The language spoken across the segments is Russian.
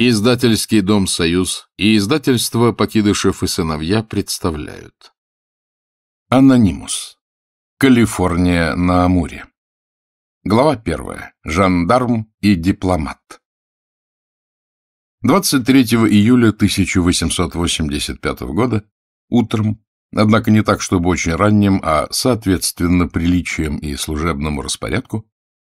Издательский дом «Союз» и издательство «Покидышев и сыновья» представляют. Анонимус. Калифорния на Амуре. Глава первая. Жандарм и дипломат. 23 июля 1885 года, утром, однако не так, чтобы очень ранним, а соответственно приличием и служебному распорядку,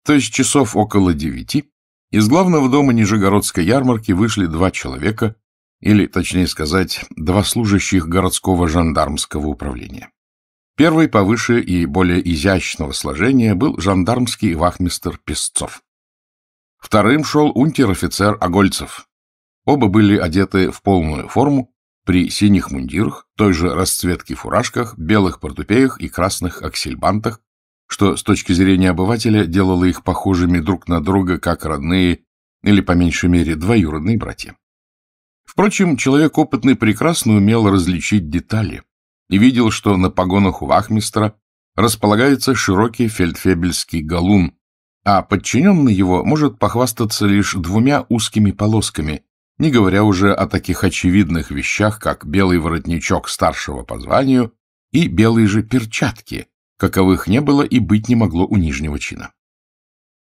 то есть часов около девяти, из главного дома Нижегородской ярмарки вышли два человека, или, точнее сказать, два служащих городского жандармского управления. Первый повыше и более изящного сложения был жандармский вахмистер Песцов. Вторым шел унтер-офицер Огольцев. Оба были одеты в полную форму, при синих мундирах, той же расцветке фуражках, белых портупеях и красных аксельбантах, что с точки зрения обывателя делало их похожими друг на друга, как родные или, по меньшей мере, двоюродные братья. Впрочем, человек опытный прекрасно умел различить детали и видел, что на погонах у вахмистра располагается широкий фельдфебельский галун, а подчиненный его может похвастаться лишь двумя узкими полосками, не говоря уже о таких очевидных вещах, как белый воротничок старшего по званию и белые же перчатки, каковых не было и быть не могло у нижнего чина.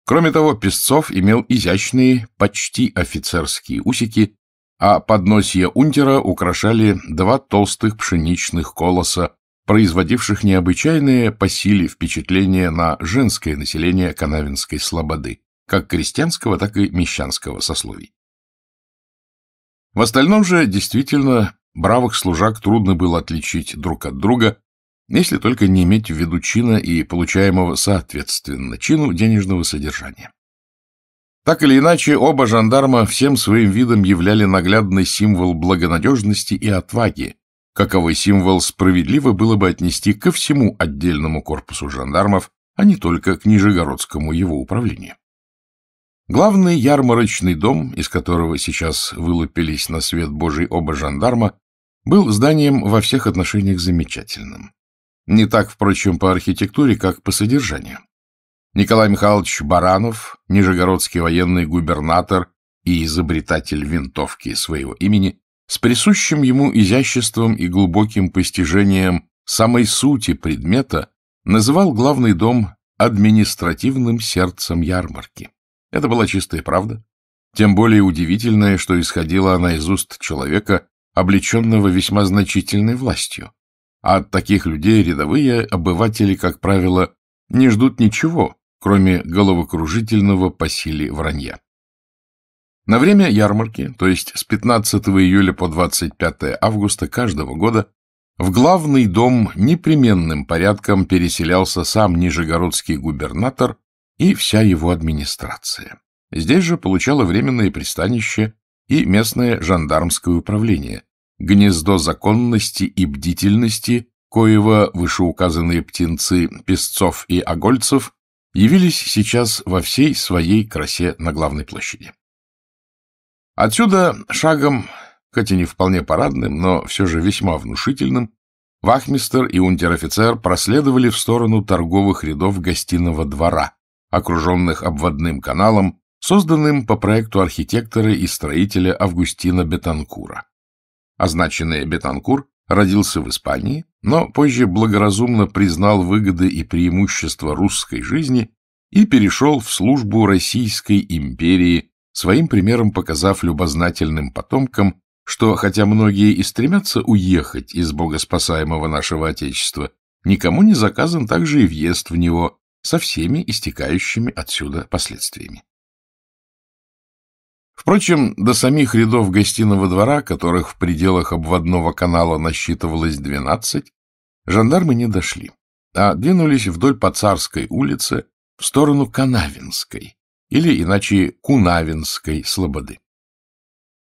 Кроме того, Песцов имел изящные, почти офицерские усики, а подносье унтера украшали два толстых пшеничных колоса, производивших необычайное по силе впечатление на женское население канавинской слободы, как крестьянского, так и мещанского сословий. В остальном же, действительно, бравых служак трудно было отличить друг от друга, если только не иметь в виду чина и получаемого соответственно чину денежного содержания. Так или иначе, оба жандарма всем своим видом являли наглядный символ благонадежности и отваги, каковой символ справедливо было бы отнести ко всему отдельному корпусу жандармов, а не только к Нижегородскому его управлению. Главный ярмарочный дом, из которого сейчас вылупились на свет Божий оба жандарма, был зданием во всех отношениях замечательным. Не так, впрочем, по архитектуре, как по содержанию. Николай Михайлович Баранов, нижегородский военный губернатор и изобретатель винтовки своего имени, с присущим ему изяществом и глубоким постижением самой сути предмета, называл главный дом административным сердцем ярмарки. Это была чистая правда, тем более удивительная, что исходила она из уст человека, облеченного весьма значительной властью. А от таких людей рядовые обыватели, как правило, не ждут ничего, кроме головокружительного по силе вранья. На время ярмарки, то есть с 15 июля по 25 августа каждого года, в главный дом непременным порядком переселялся сам нижегородский губернатор и вся его администрация. Здесь же получало временное пристанище и местное жандармское управление, гнездо законности и бдительности, коего вышеуказанные птенцы Песцов и Огольцев явились сейчас во всей своей красе на главной площади. Отсюда шагом, хоть и не вполне парадным, но все же весьма внушительным, вахмистер и унтер-офицер проследовали в сторону торговых рядов гостиного двора, окруженных обводным каналом, созданным по проекту архитектора и строителя Августина Бетанкура означенный Бетанкур, родился в Испании, но позже благоразумно признал выгоды и преимущества русской жизни и перешел в службу Российской империи, своим примером показав любознательным потомкам, что хотя многие и стремятся уехать из богоспасаемого нашего Отечества, никому не заказан также и въезд в него со всеми истекающими отсюда последствиями. Впрочем, до самих рядов гостиного двора, которых в пределах обводного канала насчитывалось двенадцать, жандармы не дошли, а двинулись вдоль по Царской улице в сторону Канавинской, или иначе Кунавинской слободы.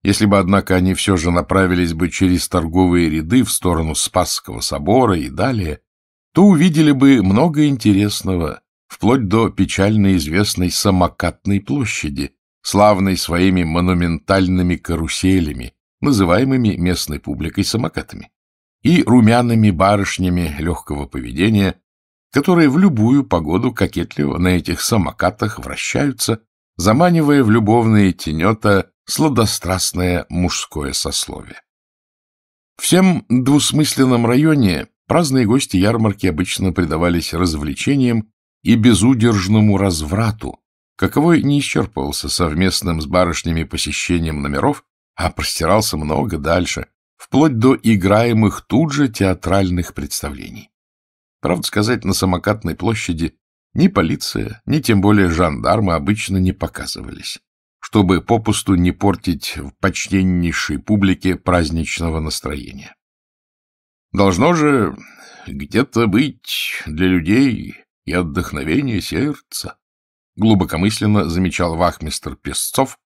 Если бы, однако, они все же направились бы через торговые ряды в сторону Спасского собора и далее, то увидели бы много интересного, вплоть до печально известной самокатной площади – славной своими монументальными каруселями, называемыми местной публикой самокатами, и румяными барышнями легкого поведения, которые в любую погоду кокетливо на этих самокатах вращаются, заманивая в любовные тенета сладострастное мужское сословие. всем двусмысленном районе праздные гости ярмарки обычно предавались развлечениям и безудержному разврату, Каковой не исчерпывался совместным с барышнями посещением номеров, а простирался много дальше, вплоть до играемых тут же театральных представлений. Правда сказать, на самокатной площади ни полиция, ни тем более жандармы обычно не показывались, чтобы попусту не портить в почтеннейшей публике праздничного настроения. Должно же где-то быть для людей и отдохновение сердца, глубокомысленно замечал вахмистр Песцов,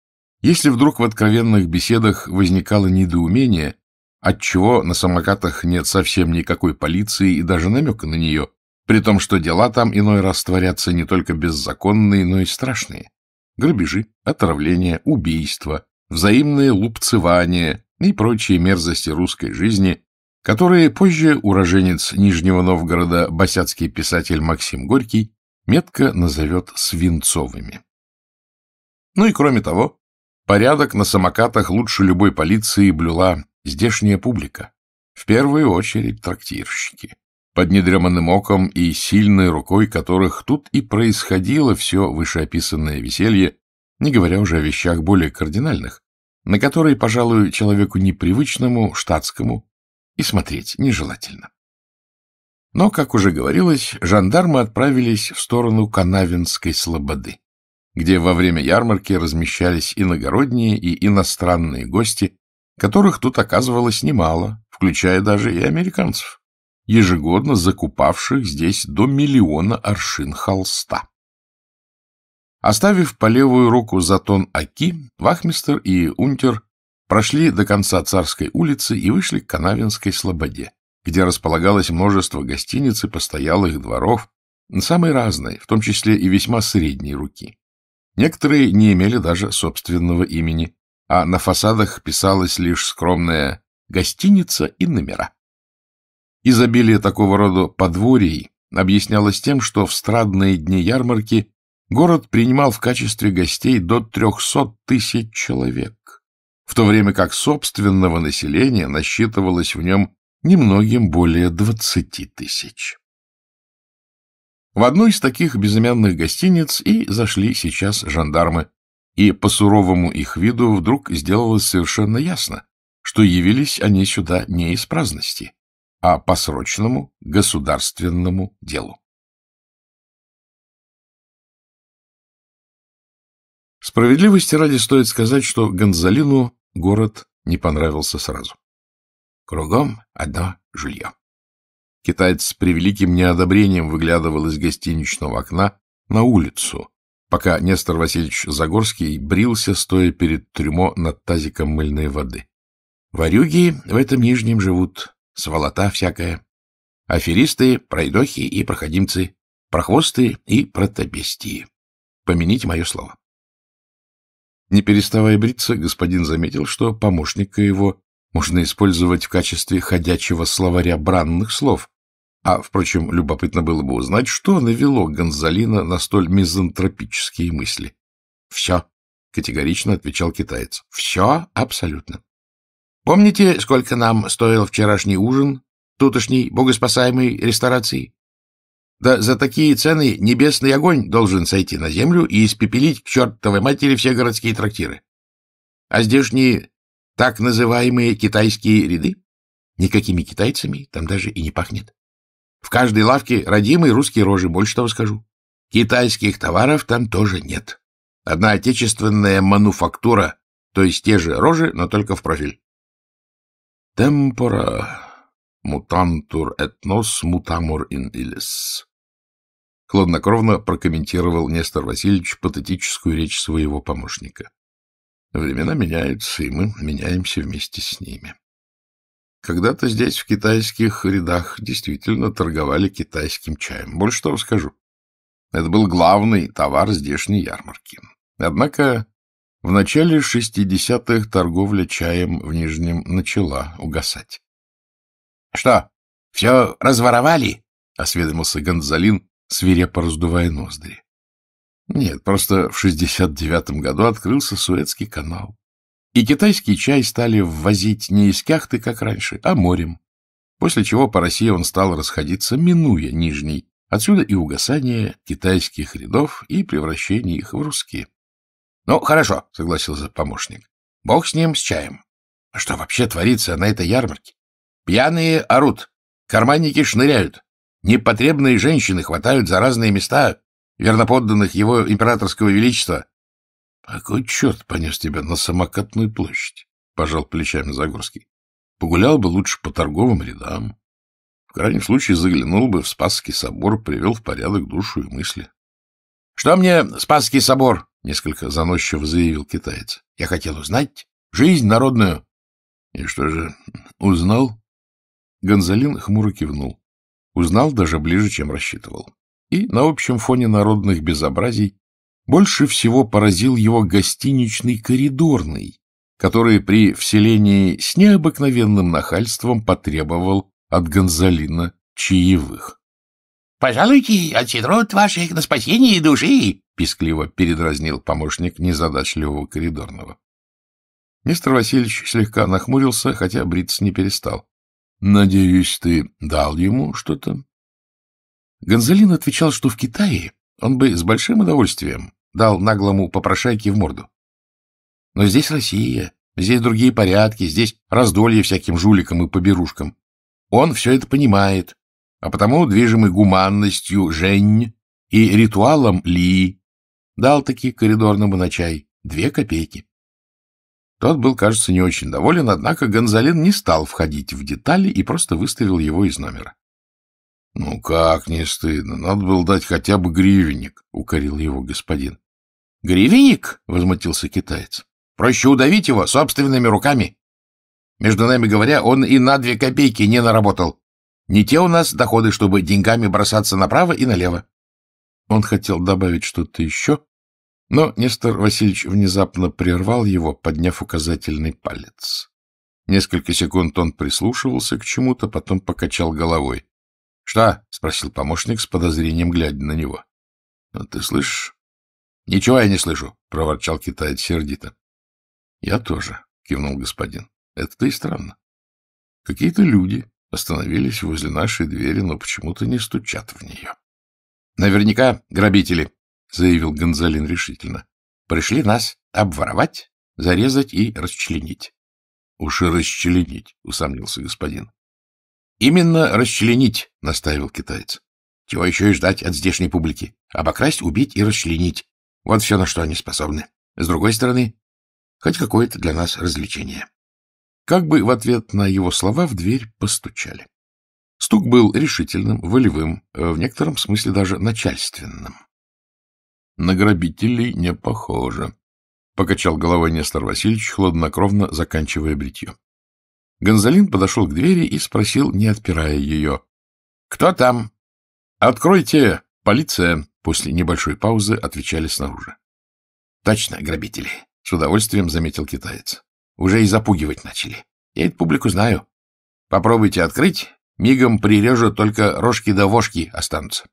если вдруг в откровенных беседах возникало недоумение, отчего на самокатах нет совсем никакой полиции и даже намека на нее, при том, что дела там иной раз творятся не только беззаконные, но и страшные. Грабежи, отравления, убийства, взаимные лупцевания и прочие мерзости русской жизни, которые позже уроженец Нижнего Новгорода, босяцкий писатель Максим Горький, метко назовет свинцовыми. Ну и кроме того, порядок на самокатах лучше любой полиции блюла здешняя публика, в первую очередь трактирщики, под недреманным оком и сильной рукой которых тут и происходило все вышеописанное веселье, не говоря уже о вещах более кардинальных, на которые, пожалуй, человеку непривычному, штатскому, и смотреть нежелательно. Но, как уже говорилось, жандармы отправились в сторону Канавинской слободы, где во время ярмарки размещались иногородние и иностранные гости, которых тут оказывалось немало, включая даже и американцев, ежегодно закупавших здесь до миллиона аршин холста. Оставив по левую руку затон Аки, вахмистер и унтер прошли до конца Царской улицы и вышли к Канавинской слободе, где располагалось множество гостиниц и постоялых дворов, самой разной, в том числе и весьма средней руки. Некоторые не имели даже собственного имени, а на фасадах писалась лишь скромная «гостиница и номера». Изобилие такого рода подворий объяснялось тем, что в страдные дни ярмарки город принимал в качестве гостей до 300 тысяч человек, в то время как собственного населения насчитывалось в нем немногим более двадцати тысяч. В одну из таких безымянных гостиниц и зашли сейчас жандармы, и по суровому их виду вдруг сделалось совершенно ясно, что явились они сюда не из праздности, а по срочному государственному делу. Справедливости ради стоит сказать, что Гонзалину город не понравился сразу. Кругом одно жилье. Китаец с превеликим неодобрением выглядывал из гостиничного окна на улицу, пока Нестор Васильевич Загорский брился, стоя перед трюмо над тазиком мыльной воды. Варюги в этом нижнем живут, сволота всякая. Аферисты, пройдохи и проходимцы, прохвосты и протобестии. Помяните мое слово. Не переставая бриться, господин заметил, что помощника его можно использовать в качестве ходячего словаря бранных слов. А, впрочем, любопытно было бы узнать, что навело Гонзалина на столь мизантропические мысли. «Все», — категорично отвечал китаец. «Все абсолютно. Помните, сколько нам стоил вчерашний ужин тутошней богоспасаемой ресторации? Да за такие цены небесный огонь должен сойти на землю и испепелить к чертовой матери все городские трактиры. А здешние так называемые китайские ряды. Никакими китайцами там даже и не пахнет. В каждой лавке родимые русские рожи, больше того скажу. Китайских товаров там тоже нет. Одна отечественная мануфактура, то есть те же рожи, но только в профиль. Темпора мутантур этнос мутамур ин илес. Хладнокровно прокомментировал Нестор Васильевич патетическую речь своего помощника. Времена меняются, и мы меняемся вместе с ними. Когда-то здесь, в китайских рядах, действительно торговали китайским чаем. Больше того скажу. Это был главный товар здешней ярмарки. Однако в начале 60-х торговля чаем в Нижнем начала угасать. — Что, все разворовали? — осведомился Гонзалин, свирепо раздувая ноздри. Нет, просто в 69-м году открылся Суэцкий канал. И китайский чай стали ввозить не из кяхты, как раньше, а морем. После чего по России он стал расходиться, минуя Нижний. Отсюда и угасание китайских рядов и превращение их в русские. — Ну, хорошо, — согласился помощник. — Бог с ним, с чаем. А что вообще творится на этой ярмарке? Пьяные орут, карманники шныряют, непотребные женщины хватают за разные места, верноподданных его императорского величества. — какой черт понес тебя на самокатную площадь? — пожал плечами Загорский. — Погулял бы лучше по торговым рядам. В крайнем случае заглянул бы в Спасский собор, привел в порядок душу и мысли. — Что мне Спасский собор? — несколько заносчиво заявил китаец. — Я хотел узнать жизнь народную. — И что же, узнал? Гонзолин хмуро кивнул. Узнал даже ближе, чем рассчитывал и на общем фоне народных безобразий больше всего поразил его гостиничный коридорный, который при вселении с необыкновенным нахальством потребовал от Гонзалина чаевых. — Пожалуйте от сидрот ваших на спасение души! — пискливо передразнил помощник незадачливого коридорного. Мистер Васильевич слегка нахмурился, хотя бриться не перестал. — Надеюсь, ты дал ему что-то? Гонзалин отвечал, что в Китае он бы с большим удовольствием дал наглому попрошайке в морду. Но здесь Россия, здесь другие порядки, здесь раздолье всяким жуликам и поберушкам. Он все это понимает, а потому, движимый гуманностью Жень и ритуалом Ли, дал-таки коридорному на чай две копейки. Тот был, кажется, не очень доволен, однако Гонзалин не стал входить в детали и просто выставил его из номера. — Ну как не стыдно? Надо было дать хотя бы гривенник, — укорил его господин. — Гривенник? — возмутился китаец. — Проще удавить его собственными руками. Между нами говоря, он и на две копейки не наработал. Не те у нас доходы, чтобы деньгами бросаться направо и налево. Он хотел добавить что-то еще, но Нестор Васильевич внезапно прервал его, подняв указательный палец. Несколько секунд он прислушивался к чему-то, потом покачал головой. «Что?» — спросил помощник с подозрением, глядя на него. А «Ты слышишь?» «Ничего я не слышу», — проворчал китаец сердито. «Я тоже», — кивнул господин. «Это-то и странно. Какие-то люди остановились возле нашей двери, но почему-то не стучат в нее». «Наверняка грабители», — заявил Гонзалин решительно. «Пришли нас обворовать, зарезать и расчленить». «Уж и расчленить», — усомнился господин. Именно расчленить, — настаивал китаец. Чего еще и ждать от здешней публики? Обокрасть, убить и расчленить. Вот все, на что они способны. С другой стороны, хоть какое-то для нас развлечение. Как бы в ответ на его слова в дверь постучали. Стук был решительным, волевым, э, в некотором смысле даже начальственным. — На грабителей не похоже, — покачал головой Нестор Васильевич, хладнокровно заканчивая бритье. Гонзалин подошел к двери и спросил, не отпирая ее. — Кто там? — Откройте! Полиция! После небольшой паузы отвечали снаружи. — Точно, грабители! — с удовольствием заметил китаец. — Уже и запугивать начали. Я эту публику знаю. Попробуйте открыть, мигом прирежу, только рожки да вошки останутся.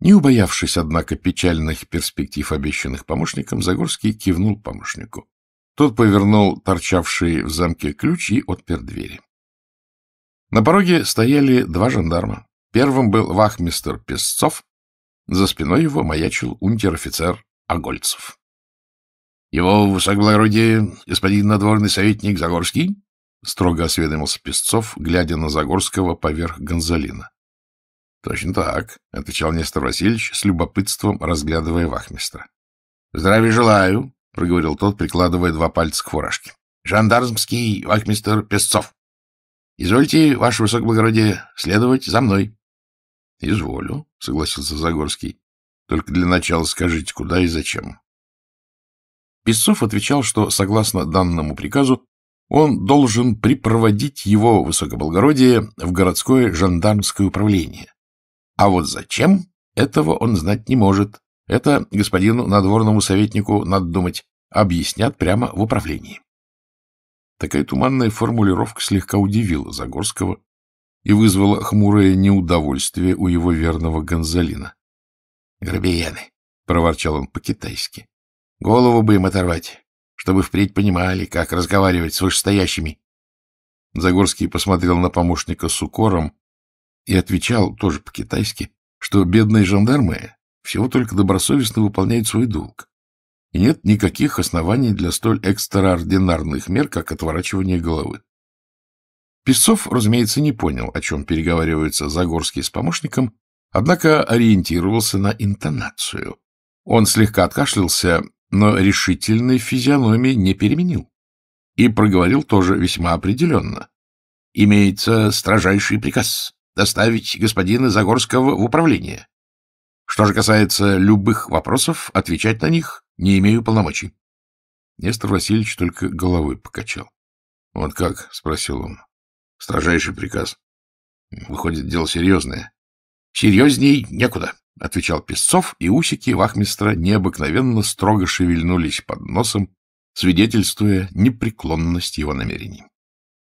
Не убоявшись, однако, печальных перспектив, обещанных помощником, Загорский кивнул помощнику. Тот повернул торчавший в замке ключ и отпер двери. На пороге стояли два жандарма. Первым был вахмистер Песцов, за спиной его маячил унтер-офицер Огольцев. — Его высокоблагородие, господин надворный советник Загорский? — строго осведомился Песцов, глядя на Загорского поверх Гонзолина. — Точно так, — отвечал Нестор Васильевич с любопытством, разглядывая вахмистра. — Здравия желаю, — проговорил тот, прикладывая два пальца к фуражке. — Жандармский вахмистер Песцов. — Извольте, ваше высокоблагородие, следовать за мной. — Изволю, — согласился Загорский. — Только для начала скажите, куда и зачем. Песцов отвечал, что, согласно данному приказу, он должен припроводить его высокоблагородие в городское жандармское управление. А вот зачем, этого он знать не может, это господину надворному советнику надо думать, объяснят прямо в управлении. Такая туманная формулировка слегка удивила Загорского и вызвала хмурое неудовольствие у его верного Гонзалина. — Грабиены, проворчал он по-китайски, — голову бы им оторвать, чтобы впредь понимали, как разговаривать с вышестоящими. Загорский посмотрел на помощника с укором и отвечал, тоже по-китайски, что бедные жандармы всего только добросовестно выполняет свой долг. И нет никаких оснований для столь экстраординарных мер, как отворачивание головы. Песцов, разумеется, не понял, о чем переговариваются Загорский с помощником, однако ориентировался на интонацию. Он слегка откашлялся, но решительной физиономии не переменил. И проговорил тоже весьма определенно. «Имеется строжайший приказ доставить господина Загорского в управление. Что же касается любых вопросов, отвечать на них не имею полномочий. Нестор Васильевич только головой покачал. — Вот как? — спросил он. — Строжайший приказ. Выходит, дело серьезное. — Серьезней некуда, — отвечал Песцов, и усики вахмистра необыкновенно строго шевельнулись под носом, свидетельствуя непреклонность его намерений.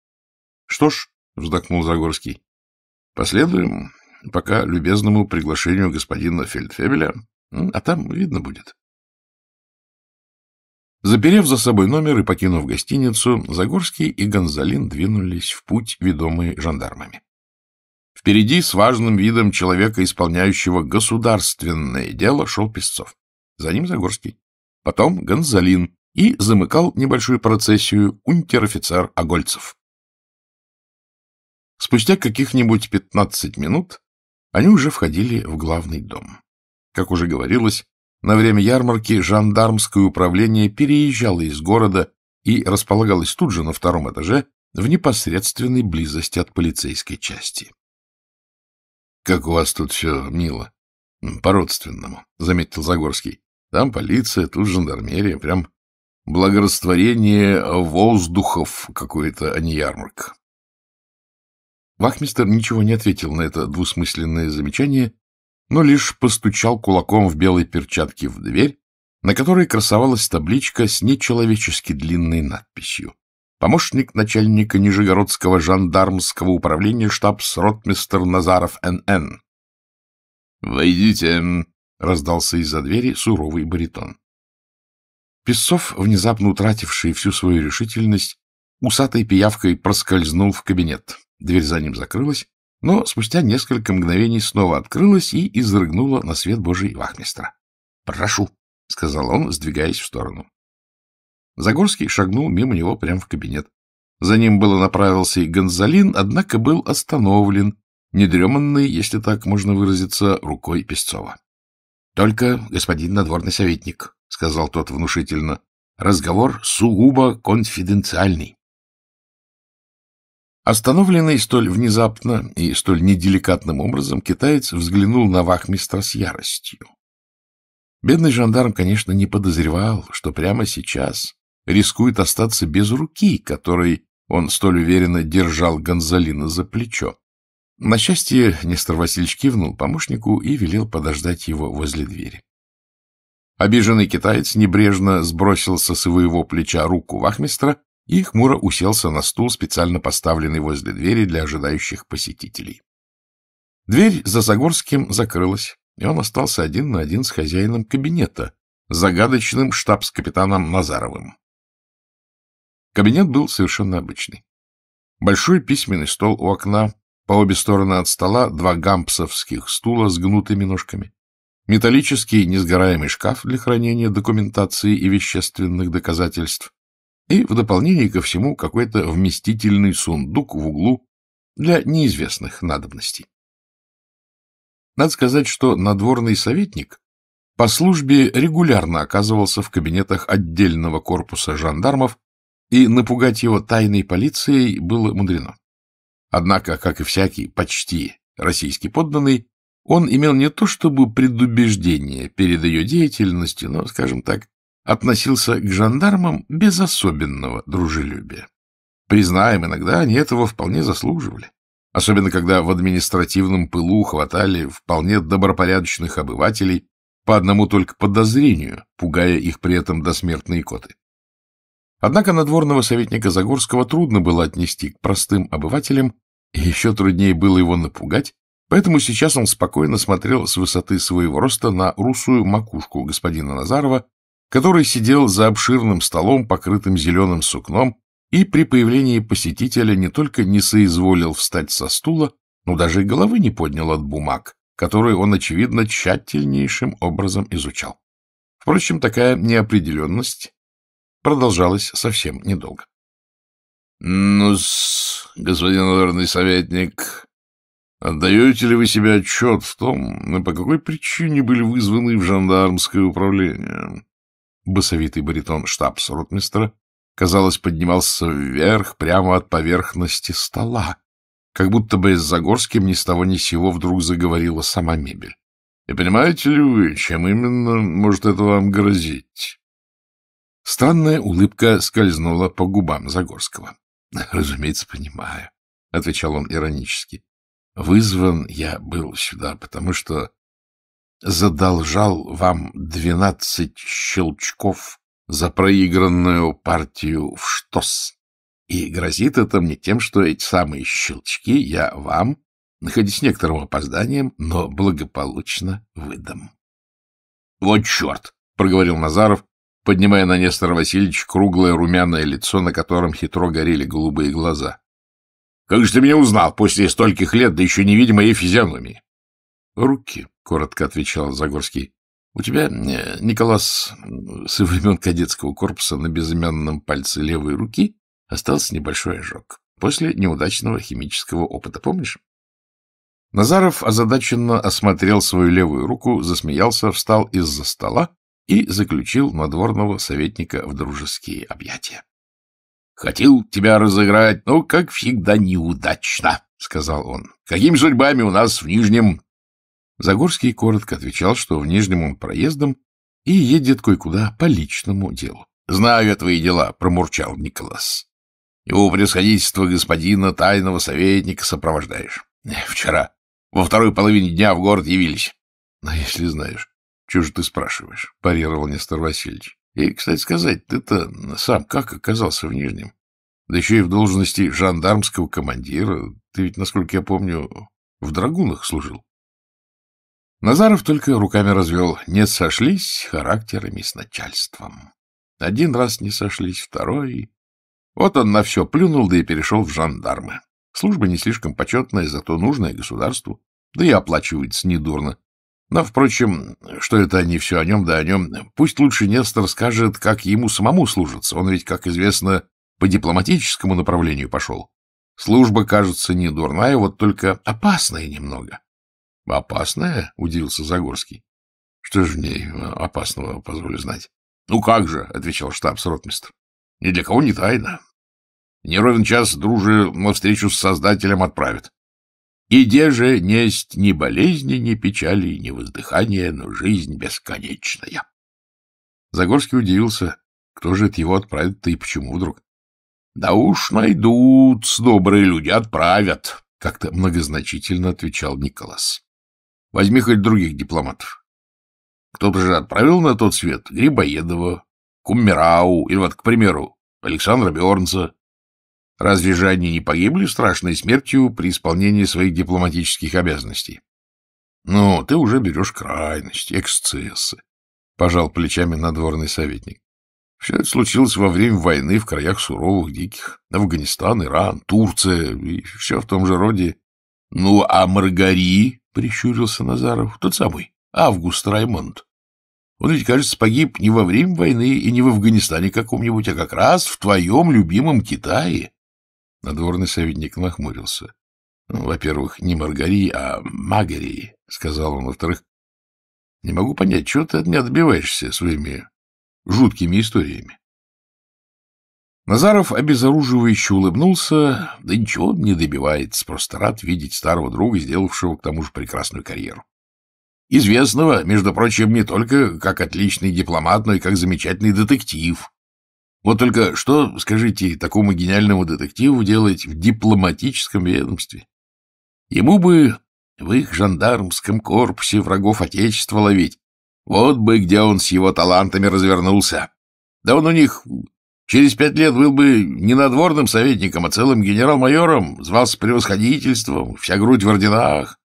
— Что ж, — вздохнул Загорский, — последуем пока любезному приглашению господина Фельдфебеля, а там видно будет. Заперев за собой номер и покинув гостиницу, Загорский и Гонзалин двинулись в путь, ведомые жандармами. Впереди с важным видом человека, исполняющего государственное дело, шел Песцов. За ним Загорский. Потом Гонзалин. И замыкал небольшую процессию унтер-офицер Огольцев. Спустя каких-нибудь пятнадцать минут они уже входили в главный дом. Как уже говорилось, на время ярмарки жандармское управление переезжало из города и располагалось тут же на втором этаже в непосредственной близости от полицейской части. — Как у вас тут все мило. — По-родственному, — заметил Загорский. — Там полиция, тут жандармерия, прям благорастворение воздухов какое-то, а не ярмарка. Вахмистер ничего не ответил на это двусмысленное замечание, но лишь постучал кулаком в белой перчатке в дверь, на которой красовалась табличка с нечеловечески длинной надписью. Помощник начальника Нижегородского жандармского управления штабс-ротмистер Назаров Н.Н. «Войдите!» — раздался из-за двери суровый баритон. Песцов, внезапно утративший всю свою решительность, усатой пиявкой проскользнул в кабинет. Дверь за ним закрылась, но спустя несколько мгновений снова открылась и изрыгнула на свет Божий вахмистра. — Прошу, — сказал он, сдвигаясь в сторону. Загорский шагнул мимо него прямо в кабинет. За ним было направился и Гонзалин, однако был остановлен, недреманный, если так можно выразиться, рукой Песцова. — Только, господин надворный советник, — сказал тот внушительно, — разговор сугубо конфиденциальный. Остановленный столь внезапно и столь неделикатным образом, китаец взглянул на вахмистра с яростью. Бедный жандарм, конечно, не подозревал, что прямо сейчас рискует остаться без руки, которой он столь уверенно держал Гонзалина за плечо. На счастье, Нестор Васильевич кивнул помощнику и велел подождать его возле двери. Обиженный китаец небрежно сбросил со своего плеча руку вахмистра и хмуро уселся на стул, специально поставленный возле двери для ожидающих посетителей. Дверь за Загорским закрылась, и он остался один на один с хозяином кабинета, загадочным штабс-капитаном Назаровым. Кабинет был совершенно обычный. Большой письменный стол у окна, по обе стороны от стола два гампсовских стула с гнутыми ножками, металлический несгораемый шкаф для хранения документации и вещественных доказательств, и в дополнение ко всему какой-то вместительный сундук в углу для неизвестных надобностей. Надо сказать, что надворный советник по службе регулярно оказывался в кабинетах отдельного корпуса жандармов, и напугать его тайной полицией было мудрено. Однако, как и всякий почти российский подданный, он имел не то чтобы предубеждение перед ее деятельностью, но, скажем так, относился к жандармам без особенного дружелюбия. Признаем, иногда они этого вполне заслуживали. Особенно, когда в административном пылу хватали вполне добропорядочных обывателей по одному только подозрению, пугая их при этом до смертной коты. Однако надворного советника Загорского трудно было отнести к простым обывателям, и еще труднее было его напугать, поэтому сейчас он спокойно смотрел с высоты своего роста на русую макушку господина Назарова который сидел за обширным столом, покрытым зеленым сукном, и при появлении посетителя не только не соизволил встать со стула, но даже и головы не поднял от бумаг, которые он, очевидно, тщательнейшим образом изучал. Впрочем, такая неопределенность продолжалась совсем недолго. — Ну-с, господин верный советник, отдаете ли вы себе отчет в том, по какой причине были вызваны в жандармское управление? басовитый баритон штабс-ротмистра, казалось, поднимался вверх прямо от поверхности стола, как будто бы из Загорским ни с того ни сего вдруг заговорила сама мебель. И понимаете ли вы, чем именно может это вам грозить? Странная улыбка скользнула по губам Загорского. — Разумеется, понимаю, — отвечал он иронически. — Вызван я был сюда, потому что задолжал вам двенадцать щелчков за проигранную партию в ШТОС. И грозит это мне тем, что эти самые щелчки я вам, находясь с некоторым опозданием, но благополучно выдам. — Вот черт! — проговорил Назаров, поднимая на Нестора Васильевича круглое румяное лицо, на котором хитро горели голубые глаза. — Как же ты меня узнал после стольких лет, да еще не видя моей физиономии? — Руки, — коротко отвечал Загорский. — У тебя, Николас, со времен кадетского корпуса на безымянном пальце левой руки остался небольшой ожог после неудачного химического опыта, помнишь? Назаров озадаченно осмотрел свою левую руку, засмеялся, встал из-за стола и заключил надворного советника в дружеские объятия. — Хотел тебя разыграть, но, как всегда, неудачно, — сказал он. — Какими судьбами у нас в Нижнем Загорский коротко отвечал, что в Нижнем он проездом и едет кое-куда по личному делу. — Знаю я твои дела, — промурчал Николас. — Его превосходительство господина тайного советника сопровождаешь. Вчера во второй половине дня в город явились. — А если знаешь, чего же ты спрашиваешь? — парировал Нестор Васильевич. — И, кстати сказать, ты-то сам как оказался в Нижнем? Да еще и в должности жандармского командира. Ты ведь, насколько я помню, в драгунах служил. Назаров только руками развел. Не сошлись характерами с начальством. Один раз не сошлись, второй. Вот он на все плюнул, да и перешел в жандармы. Служба не слишком почетная, зато нужная государству. Да и оплачивается недурно. Но, впрочем, что это они все о нем да о нем, пусть лучше Нестор скажет, как ему самому служится. Он ведь, как известно, по дипломатическому направлению пошел. Служба, кажется, не дурная, вот только опасная немного. — Опасная? — удивился Загорский. — Что же в ней э, опасного, позволю знать? — Ну как же, — отвечал штабс-ротмистр. — Ни для кого не тайна. Не час друже на встречу с Создателем отправят. Иде же несть ни болезни, ни печали, ни воздыхания, но жизнь бесконечная. Загорский удивился, кто же это его отправит-то и почему вдруг. — Да уж найдут, добрые люди отправят, — как-то многозначительно отвечал Николас. Возьми хоть других дипломатов. Кто-то же отправил на тот свет Грибоедова, Куммерау или вот, к примеру, Александра Бернца. Разве же они не погибли страшной смертью при исполнении своих дипломатических обязанностей? Ну, ты уже берешь крайность, эксцессы, — пожал плечами надворный советник. Все это случилось во время войны в краях суровых, диких. Афганистан, Иран, Турция и все в том же роде. Ну, а Маргари — прищурился Назаров. — Тот самый, Август Раймонд. Он ведь, кажется, погиб не во время войны и не в Афганистане каком-нибудь, а как раз в твоем любимом Китае. Надворный советник нахмурился. Ну, — Во-первых, не Маргари, а Магари, — сказал он. Во-вторых, не могу понять, чего ты от меня добиваешься своими жуткими историями. Назаров обезоруживающе улыбнулся. Да ничего он не добивается, просто рад видеть старого друга, сделавшего к тому же прекрасную карьеру. Известного, между прочим, не только как отличный дипломат, но и как замечательный детектив. Вот только что, скажите, такому гениальному детективу делать в дипломатическом ведомстве? Ему бы в их жандармском корпусе врагов Отечества ловить. Вот бы где он с его талантами развернулся. Да он у них Через пять лет был бы не надворным советником, а целым генерал-майором, звался превосходительством, вся грудь в орденах.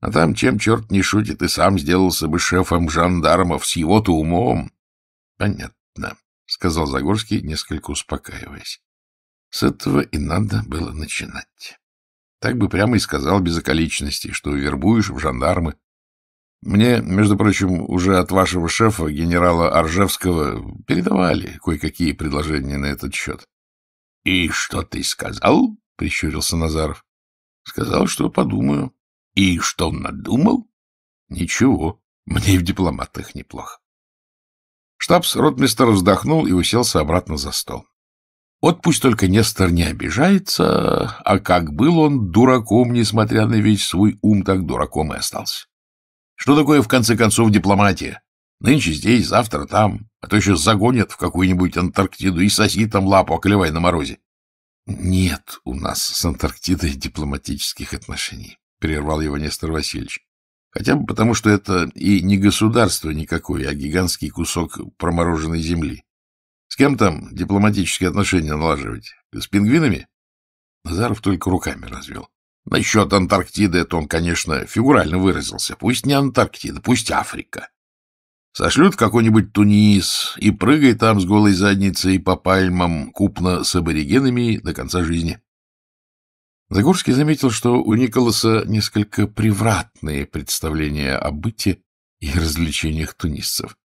А там, чем черт не шутит, и сам сделался бы шефом жандармов с его-то умом. — Понятно, — сказал Загорский, несколько успокаиваясь. С этого и надо было начинать. Так бы прямо и сказал без околичностей, что вербуешь в жандармы мне, между прочим, уже от вашего шефа, генерала Аржевского, передавали кое-какие предложения на этот счет. — И что ты сказал? — прищурился Назаров. — Сказал, что подумаю. — И что он надумал? — Ничего, мне и в дипломатах неплохо. Штабс-ротмистер вздохнул и уселся обратно за стол. Вот пусть только Нестор не обижается, а как был он дураком, несмотря на весь свой ум, так дураком и остался. Что такое, в конце концов, дипломатия? Нынче здесь, завтра там, а то еще загонят в какую-нибудь Антарктиду и соси там лапу, оклевай на морозе. — Нет у нас с Антарктидой дипломатических отношений, — прервал его Нестор Васильевич. — Хотя бы потому, что это и не государство никакое, а гигантский кусок промороженной земли. С кем там дипломатические отношения налаживать? С пингвинами? Назаров только руками развел. Насчет Антарктиды это он, конечно, фигурально выразился. Пусть не Антарктида, пусть Африка. Сошлют какой-нибудь Тунис и прыгай там с голой задницей по пальмам, купно с аборигенами до конца жизни. Загорский заметил, что у Николаса несколько превратные представления о быте и развлечениях тунисцев.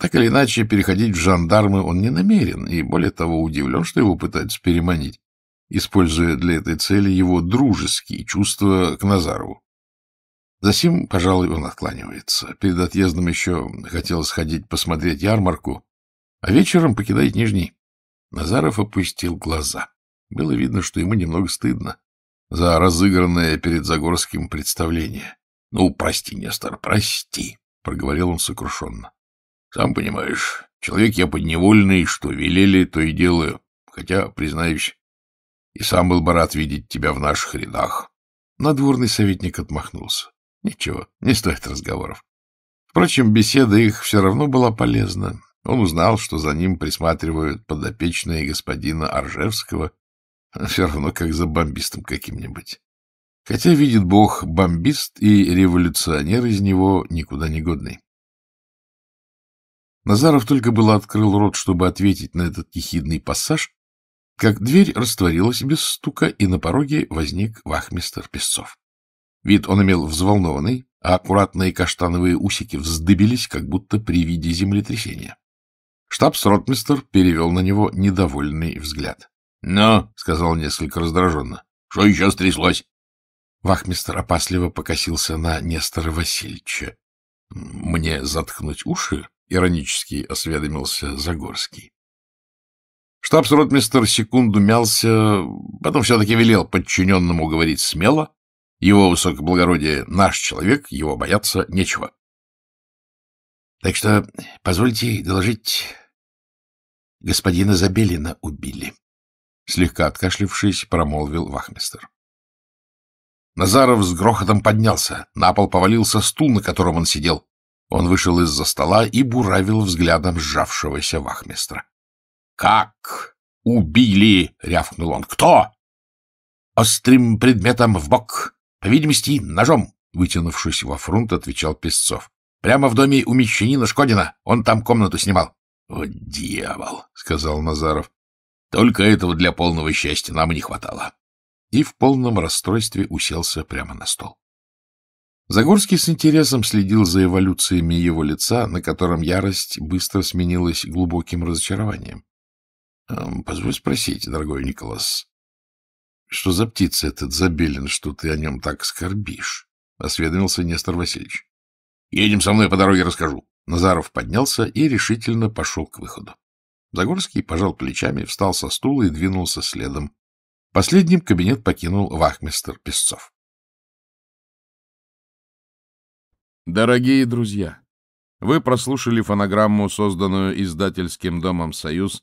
Так или иначе, переходить в жандармы он не намерен, и, более того, удивлен, что его пытаются переманить используя для этой цели его дружеские чувства к Назарову. Засим, пожалуй, он откланивается. Перед отъездом еще хотел сходить посмотреть ярмарку, а вечером покидает Нижний. Назаров опустил глаза. Было видно, что ему немного стыдно за разыгранное перед Загорским представление. — Ну, прости, Нестор, прости, — проговорил он сокрушенно. — Сам понимаешь, человек я подневольный, что велели, то и делаю. Хотя, признаюсь, и сам был бы рад видеть тебя в наших рядах. Надворный советник отмахнулся. Ничего, не стоит разговоров. Впрочем, беседа их все равно была полезна. Он узнал, что за ним присматривают подопечные господина Аржевского, все равно как за бомбистом каким-нибудь. Хотя, видит Бог, бомбист и революционер из него никуда не годный. Назаров только было открыл рот, чтобы ответить на этот ехидный пассаж, как дверь растворилась без стука, и на пороге возник вахмистер Песцов. Вид он имел взволнованный, а аккуратные каштановые усики вздыбились, как будто при виде землетрясения. Штабс-ротмистер перевел на него недовольный взгляд. — Ну, — сказал несколько раздраженно, — что еще стряслось? Вахмистер опасливо покосился на Нестора Васильевича. — Мне заткнуть уши? — иронически осведомился Загорский. Штабс-ротмистер секунду мялся, потом все-таки велел подчиненному говорить смело. Его высокоблагородие — наш человек, его бояться нечего. — Так что, позвольте доложить, господина Забелина убили. Слегка откашлившись, промолвил вахмистер. Назаров с грохотом поднялся, на пол повалился стул, на котором он сидел. Он вышел из-за стола и буравил взглядом сжавшегося вахмистра. «Как убили?» — рявкнул он. «Кто?» «Острым предметом в бок, по видимости, ножом», — вытянувшись во фронт, отвечал Песцов. «Прямо в доме у мещанина Шкодина. Он там комнату снимал». «О, дьявол!» — сказал Назаров. «Только этого для полного счастья нам не хватало». И в полном расстройстве уселся прямо на стол. Загорский с интересом следил за эволюциями его лица, на котором ярость быстро сменилась глубоким разочарованием. Эм, — Позволь спросить, дорогой Николас, что за птица этот забелен, что ты о нем так скорбишь? — осведомился Нестор Васильевич. — Едем со мной по дороге расскажу. Назаров поднялся и решительно пошел к выходу. Загорский пожал плечами, встал со стула и двинулся следом. Последним кабинет покинул вахмистер Песцов. Дорогие друзья, вы прослушали фонограмму, созданную издательским домом «Союз»